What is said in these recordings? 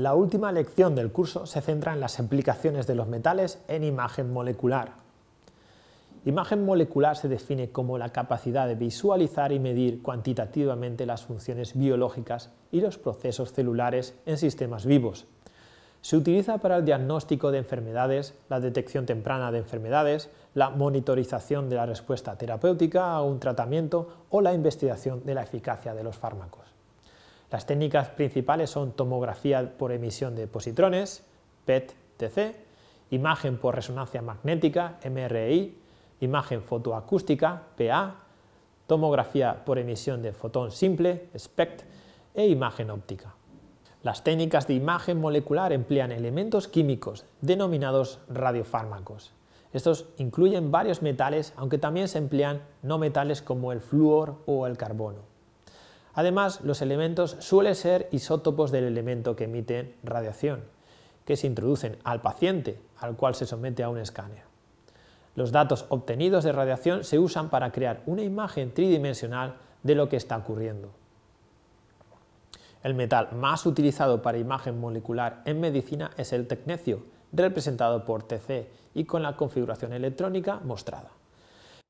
La última lección del curso se centra en las implicaciones de los metales en imagen molecular. Imagen molecular se define como la capacidad de visualizar y medir cuantitativamente las funciones biológicas y los procesos celulares en sistemas vivos. Se utiliza para el diagnóstico de enfermedades, la detección temprana de enfermedades, la monitorización de la respuesta terapéutica a un tratamiento o la investigación de la eficacia de los fármacos. Las técnicas principales son tomografía por emisión de positrones, PET-TC, imagen por resonancia magnética, MRI, imagen fotoacústica, PA, tomografía por emisión de fotón simple, SPECT, e imagen óptica. Las técnicas de imagen molecular emplean elementos químicos denominados radiofármacos. Estos incluyen varios metales, aunque también se emplean no metales como el flúor o el carbono. Además, los elementos suelen ser isótopos del elemento que emite radiación, que se introducen al paciente, al cual se somete a un escáner. Los datos obtenidos de radiación se usan para crear una imagen tridimensional de lo que está ocurriendo. El metal más utilizado para imagen molecular en medicina es el tecnecio, representado por TC y con la configuración electrónica mostrada.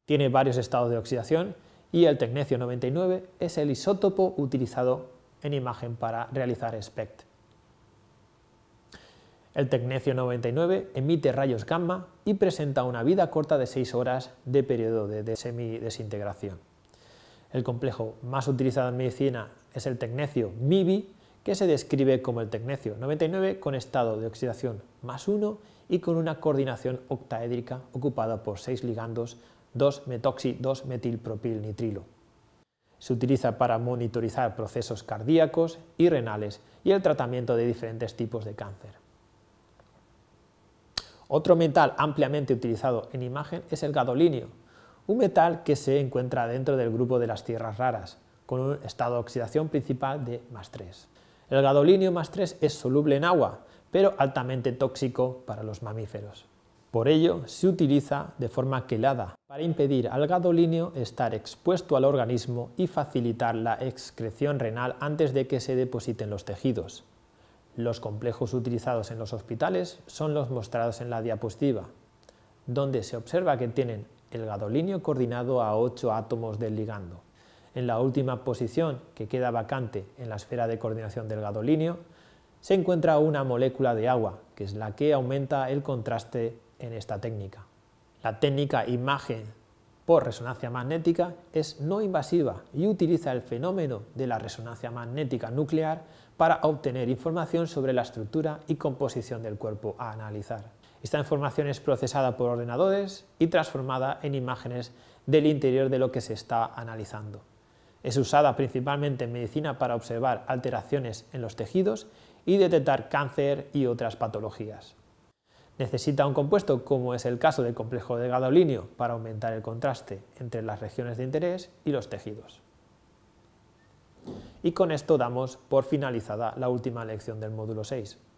Tiene varios estados de oxidación y el tecnecio 99 es el isótopo utilizado en imagen para realizar SPECT. El tecnecio 99 emite rayos gamma y presenta una vida corta de 6 horas de periodo de, semidesintegración. El complejo más utilizado en medicina es el tecnecio MIBI, que se describe como el tecnecio 99 con estado de oxidación más 1 y con una coordinación octaédrica ocupada por 6 ligandos 2-metoxi-2-metilpropilnitrilo. Se utiliza para monitorizar procesos cardíacos y renales y el tratamiento de diferentes tipos de cáncer. Otro metal ampliamente utilizado en imagen es el gadolinio, un metal que se encuentra dentro del grupo de las tierras raras, con un estado de oxidación principal de más 3. El gadolinio más 3 es soluble en agua, pero altamente tóxico para los mamíferos. Por ello, se utiliza de forma quelada para impedir al gadolinio estar expuesto al organismo y facilitar la excreción renal antes de que se depositen los tejidos. Los complejos utilizados en los hospitales son los mostrados en la diapositiva, donde se observa que tienen el gadolinio coordinado a 8 átomos del ligando. En la última posición, que queda vacante en la esfera de coordinación del gadolinio, se encuentra una molécula de agua, que es la que aumenta el contraste en esta técnica. La técnica imagen por resonancia magnética es no invasiva y utiliza el fenómeno de la resonancia magnética nuclear para obtener información sobre la estructura y composición del cuerpo a analizar. Esta información es procesada por ordenadores y transformada en imágenes del interior de lo que se está analizando. Es usada principalmente en medicina para observar alteraciones en los tejidos y detectar cáncer y otras patologías necesita un compuesto, como es el caso del complejo de gadolinio, para aumentar el contraste entre las regiones de interés y los tejidos. Y con esto damos por finalizada la última lección del módulo 6.